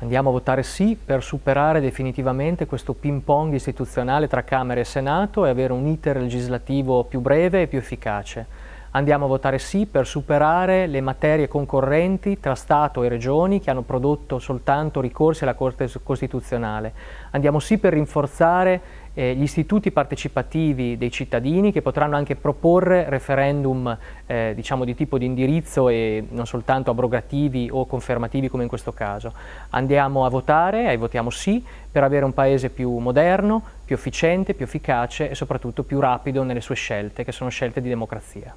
Andiamo a votare sì per superare definitivamente questo ping pong istituzionale tra Camera e Senato e avere un iter legislativo più breve e più efficace. Andiamo a votare sì per superare le materie concorrenti tra Stato e Regioni che hanno prodotto soltanto ricorsi alla Corte Costituzionale. Andiamo sì per rinforzare eh, gli istituti partecipativi dei cittadini che potranno anche proporre referendum eh, diciamo di tipo di indirizzo e non soltanto abrogativi o confermativi come in questo caso. Andiamo a votare e votiamo sì per avere un paese più moderno, più efficiente, più efficace e soprattutto più rapido nelle sue scelte che sono scelte di democrazia.